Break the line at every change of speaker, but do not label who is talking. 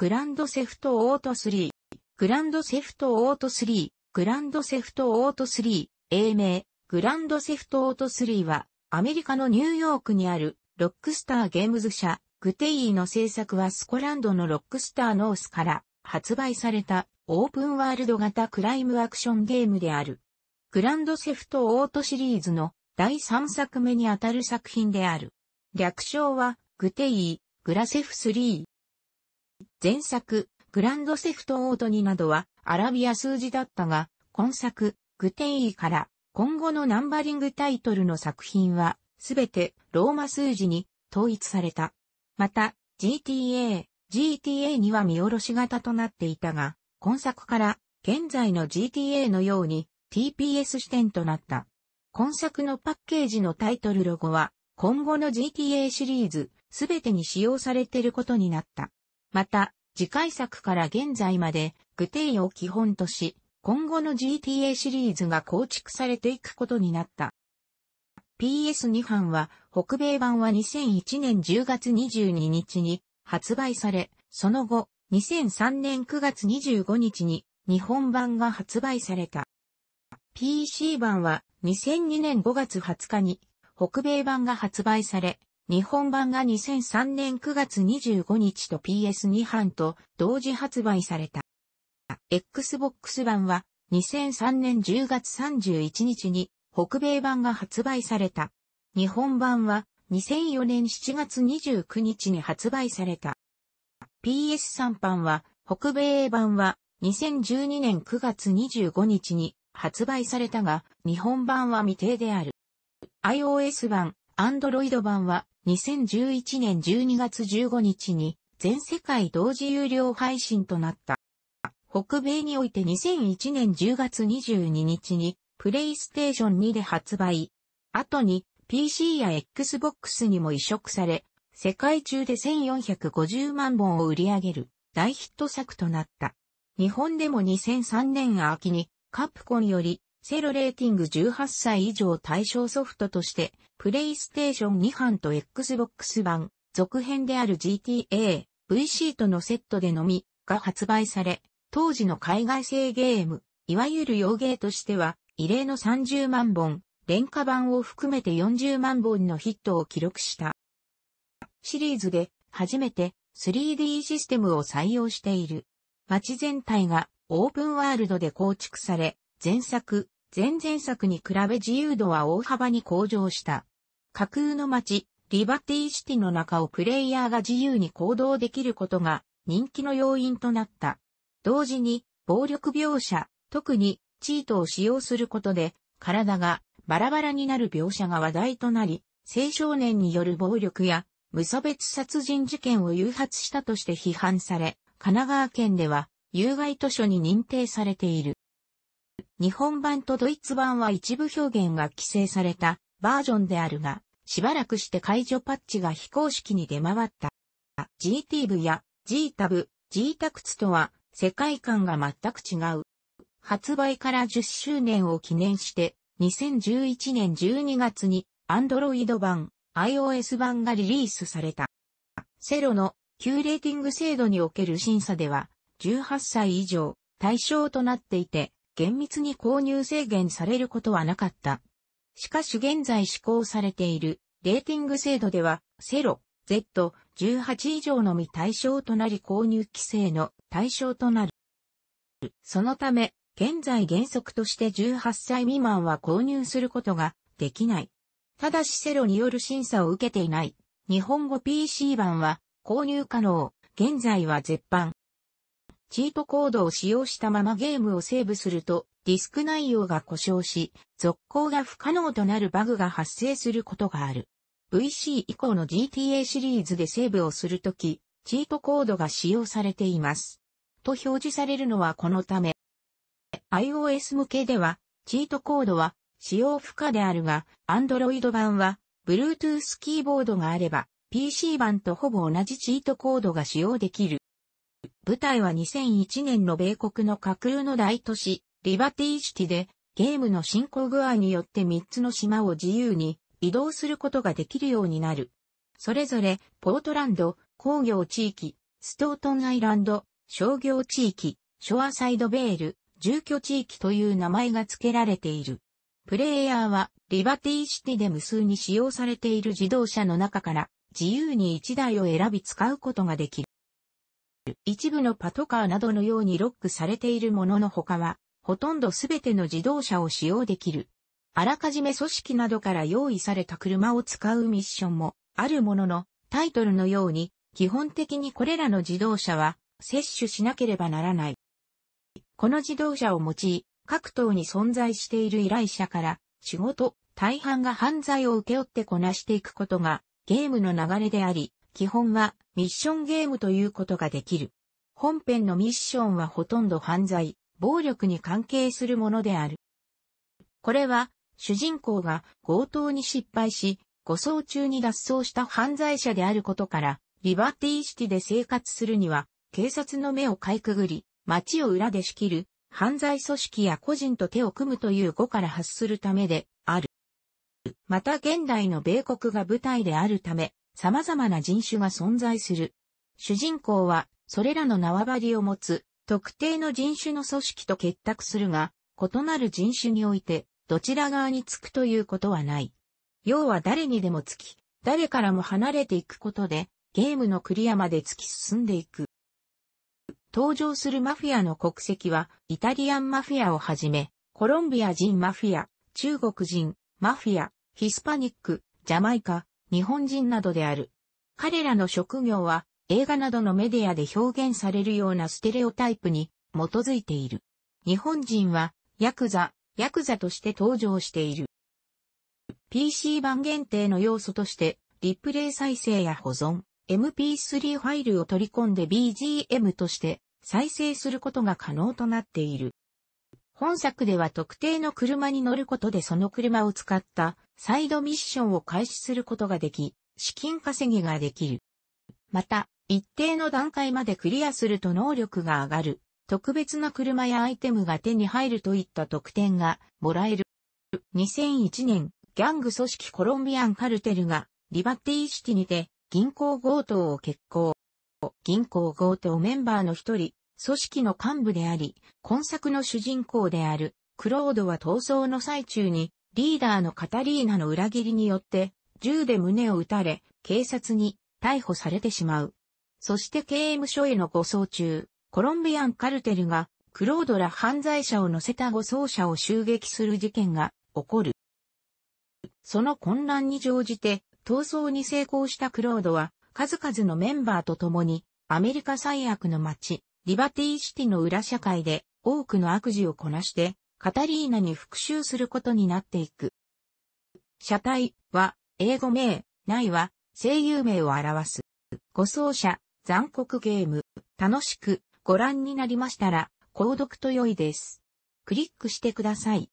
グランドセフトオート3、グランドセフトオート3、グランドセフトオート3、英名、グランドセフトオート3は、アメリカのニューヨークにある、ロックスターゲームズ社、グテイの制作はスコランドのロックスターノースから発売されたオープンワールド型クライムアクションゲームである。グランドセフトオートシリーズの第3作目にあたる作品である。略称はグテイグラセフ3。前作、グランドセフトオートになどはアラビア数字だったが、今作、グテイから今後のナンバリングタイトルの作品は、すべてローマ数字に統一された。また、GTA、GTA には見下ろし型となっていたが、今作から現在の GTA のように TPS 視点となった。今作のパッケージのタイトルロゴは、今後の GTA シリーズ、すべてに使用されていることになった。また、次回作から現在まで、グテイを基本とし、今後の GTA シリーズが構築されていくことになった。PS2 版は、北米版は2001年10月22日に発売され、その後、2003年9月25日に日本版が発売された。PC 版は2002年5月20日に北米版が発売され、日本版が2003年9月25日と PS2 版と同時発売された。Xbox 版は2003年10月31日に北米版が発売された。日本版は2004年7月29日に発売された。PS3 版は北米版は2012年9月25日に発売されたが、日本版は未定である。iOS 版、Android 版は2011年12月15日に全世界同時有料配信となった。北米において2001年10月22日にプレイステーション2で発売。後に PC や Xbox にも移植され、世界中で1450万本を売り上げる大ヒット作となった。日本でも2003年秋にカプコンよりセルレーティング18歳以上対象ソフトとして、プレイステーション2版と Xbox 版、続編である GTA、VC とのセットでのみ、が発売され、当時の海外製ゲーム、いわゆる洋芸としては、異例の30万本、廉価版を含めて40万本のヒットを記録した。シリーズで、初めて 3D システムを採用している。街全体がオープンワールドで構築され、前作、前々作に比べ自由度は大幅に向上した。架空の街、リバティシティの中をプレイヤーが自由に行動できることが人気の要因となった。同時に、暴力描写、特にチートを使用することで、体がバラバラになる描写が話題となり、青少年による暴力や無差別殺人事件を誘発したとして批判され、神奈川県では有害図書に認定されている。日本版とドイツ版は一部表現が規制されたバージョンであるが、しばらくして解除パッチが非公式に出回った。GT 部や GT 部、GT 靴とは世界観が全く違う。発売から10周年を記念して、2011年12月に Android 版、iOS 版がリリースされた。セロのキューレーティング制度における審査では、18歳以上対象となっていて、厳密に購入制限されることはなかった。しかし現在施行されているレーティング制度では、セロ、Z、18以上のみ対象となり購入規制の対象となる。そのため、現在原則として18歳未満は購入することができない。ただしセロによる審査を受けていない。日本語 PC 版は購入可能。現在は絶版。チートコードを使用したままゲームをセーブすると、ディスク内容が故障し、続行が不可能となるバグが発生することがある。VC 以降の GTA シリーズでセーブをするとき、チートコードが使用されています。と表示されるのはこのため。iOS 向けでは、チートコードは使用不可であるが、Android 版は、Bluetooth キーボードがあれば、PC 版とほぼ同じチートコードが使用できる。舞台は2001年の米国の架空の大都市、リバティシティで、ゲームの進行具合によって3つの島を自由に移動することができるようになる。それぞれ、ポートランド、工業地域、ストートンアイランド、商業地域、ショアサイドベール、住居地域という名前が付けられている。プレイヤーは、リバティシティで無数に使用されている自動車の中から、自由に1台を選び使うことができる。一部のパトカーなどのようにロックされているものの他は、ほとんどすべての自動車を使用できる。あらかじめ組織などから用意された車を使うミッションもあるものの、タイトルのように、基本的にこれらの自動車は摂取しなければならない。この自動車を用い、各党に存在している依頼者から、仕事、大半が犯罪を請け負ってこなしていくことが、ゲームの流れであり、基本はミッションゲームということができる。本編のミッションはほとんど犯罪、暴力に関係するものである。これは、主人公が強盗に失敗し、護送中に脱走した犯罪者であることから、リバティシティで生活するには、警察の目をかいくぐり、街を裏で仕切る、犯罪組織や個人と手を組むという語から発するためである。また現代の米国が舞台であるため、様々な人種が存在する。主人公は、それらの縄張りを持つ、特定の人種の組織と結託するが、異なる人種において、どちら側につくということはない。要は誰にでもつき、誰からも離れていくことで、ゲームのクリアまで突き進んでいく。登場するマフィアの国籍は、イタリアンマフィアをはじめ、コロンビア人マフィア、中国人、マフィア、ヒスパニック、ジャマイカ、日本人などである。彼らの職業は映画などのメディアで表現されるようなステレオタイプに基づいている。日本人はヤクザ、ヤクザとして登場している。PC 版限定の要素としてリプレイ再生や保存、MP3 ファイルを取り込んで BGM として再生することが可能となっている。本作では特定の車に乗ることでその車を使ったサイドミッションを開始することができ、資金稼ぎができる。また、一定の段階までクリアすると能力が上がる、特別な車やアイテムが手に入るといった特典がもらえる。2001年、ギャング組織コロンビアンカルテルがリバティシティにて銀行強盗を決行。銀行強盗メンバーの一人、組織の幹部であり、今作の主人公である、クロードは逃走の最中に、リーダーのカタリーナの裏切りによって、銃で胸を撃たれ、警察に逮捕されてしまう。そして刑務所への護送中、コロンビアンカルテルが、クロードら犯罪者を乗せた護送車を襲撃する事件が起こる。その混乱に乗じて、逃走に成功したクロードは、数々のメンバーと共に、アメリカ最悪の街、リバティシティの裏社会で多くの悪事をこなして、カタリーナに復讐することになっていく。車体は英語名、ないは声優名を表す。ご奏者、残酷ゲーム、楽しくご覧になりましたら、購読と良いです。クリックしてください。